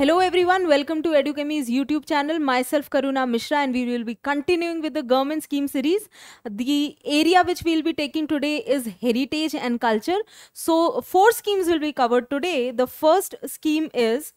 Hello everyone, welcome to EduChemy's YouTube channel. Myself Karuna Mishra and we will be continuing with the government scheme series. The area which we will be taking today is heritage and culture. So four schemes will be covered today. The first scheme is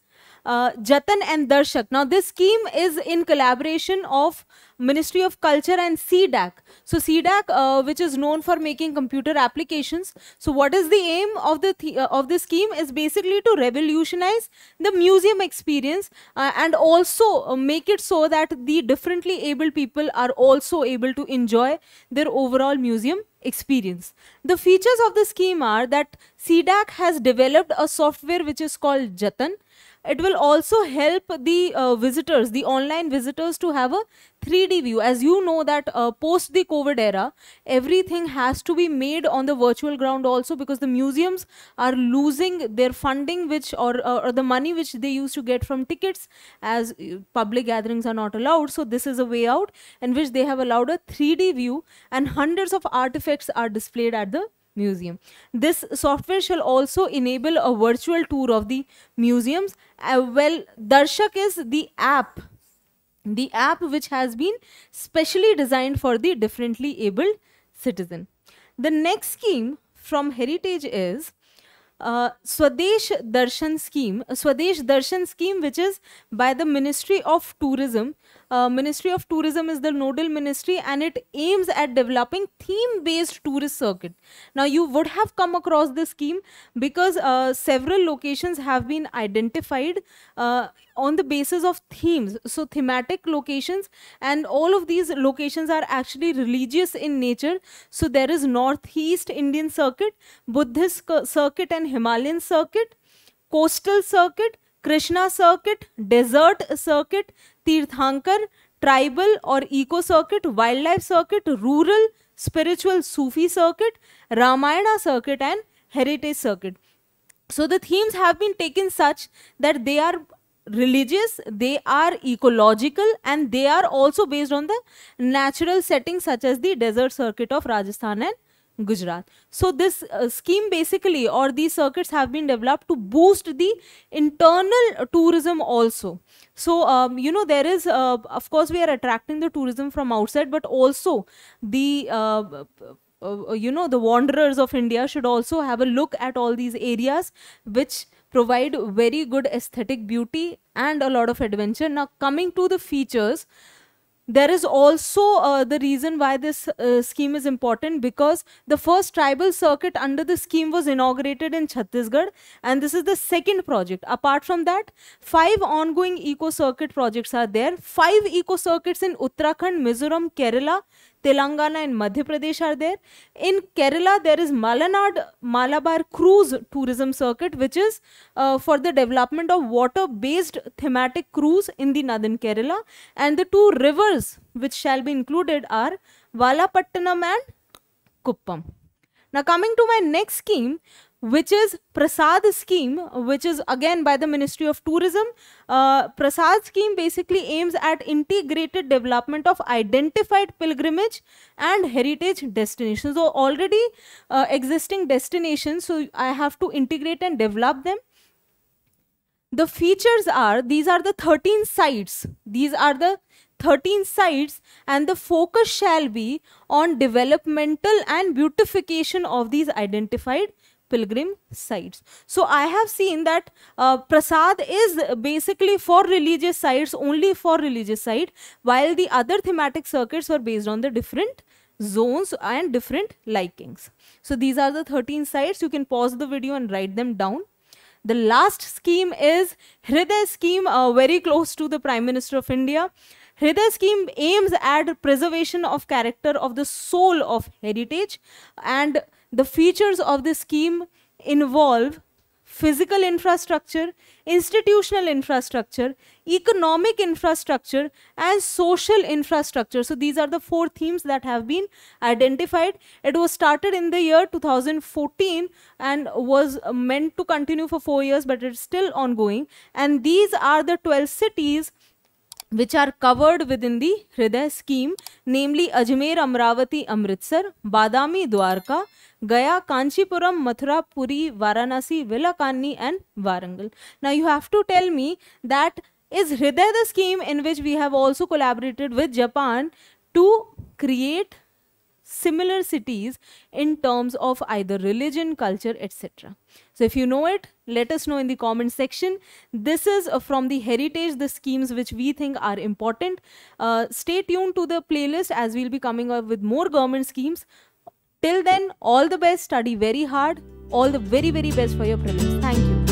uh, Jatan and Darshak. Now this scheme is in collaboration of Ministry of Culture and CDAC. So CDAC, uh, which is known for making computer applications. So what is the aim of the, th uh, of the scheme is basically to revolutionize the museum experience uh, and also uh, make it so that the differently abled people are also able to enjoy their overall museum experience. The features of the scheme are that CDAC has developed a software which is called Jatan it will also help the uh, visitors the online visitors to have a 3d view as you know that uh, post the covid era everything has to be made on the virtual ground also because the museums are losing their funding which or, uh, or the money which they used to get from tickets as uh, public gatherings are not allowed so this is a way out in which they have allowed a 3d view and hundreds of artifacts are displayed at the museum. This software shall also enable a virtual tour of the museums. Uh, well, Darshak is the app the app which has been specially designed for the differently abled citizen. The next scheme from Heritage is uh, Swadesh Darshan scheme, Swadesh Darshan scheme which is by the Ministry of Tourism uh, ministry of Tourism is the nodal ministry and it aims at developing theme based tourist circuit. Now, you would have come across this scheme because uh, several locations have been identified uh, on the basis of themes. So, thematic locations and all of these locations are actually religious in nature. So, there is Northeast Indian Circuit, Buddhist Circuit, and Himalayan Circuit coastal circuit Krishna circuit, desert circuit, Tirthankar, tribal or eco circuit, wildlife circuit, rural, spiritual Sufi circuit, Ramayana circuit and heritage circuit. So the themes have been taken such that they are religious, they are ecological and they are also based on the natural settings such as the desert circuit of Rajasthan and Gujarat. So this uh, scheme basically or these circuits have been developed to boost the internal tourism also. So um, you know there is uh, of course we are attracting the tourism from outside but also the uh, uh, uh you know the wanderers of India should also have a look at all these areas which provide very good aesthetic beauty and a lot of adventure. Now coming to the features there is also uh, the reason why this uh, scheme is important because the first tribal circuit under the scheme was inaugurated in Chhattisgarh and this is the second project. Apart from that, five ongoing eco circuit projects are there. Five eco circuits in Uttarakhand, Mizoram, Kerala, Telangana and Madhya Pradesh are there. In Kerala, there is Malanad Malabar Cruise Tourism Circuit, which is uh, for the development of water based thematic cruise in the northern Kerala. And the two rivers which shall be included are Valapattanam and Kuppam. Now, coming to my next scheme, which is Prasad scheme, which is again by the Ministry of Tourism. Uh, Prasad scheme basically aims at integrated development of identified pilgrimage and heritage destinations. So already uh, existing destinations, so I have to integrate and develop them. The features are, these are the 13 sites. These are the 13 sites and the focus shall be on developmental and beautification of these identified pilgrim sites. So I have seen that uh, prasad is basically for religious sites, only for religious site, while the other thematic circuits were based on the different zones and different likings. So these are the 13 sites. You can pause the video and write them down. The last scheme is Hriday scheme, uh, very close to the Prime Minister of India. Hriday scheme aims at preservation of character of the soul of heritage and the features of the scheme involve physical infrastructure, institutional infrastructure, economic infrastructure, and social infrastructure. So these are the four themes that have been identified. It was started in the year 2014 and was meant to continue for four years, but it's still ongoing. And these are the 12 cities which are covered within the Hriday scheme, namely Ajmer, Amravati, Amritsar, Badami, Dwarka, Gaya, Kanchipuram, Mathura, Puri, Varanasi, Vilakanni, and Varangal. Now you have to tell me that is Hriday the scheme in which we have also collaborated with Japan to create similar cities in terms of either religion, culture, etc. So if you know it, let us know in the comment section. This is uh, from the heritage, the schemes which we think are important. Uh, stay tuned to the playlist as we'll be coming up with more government schemes. Till then, all the best, study very hard, all the very, very best for your prelims. Thank you.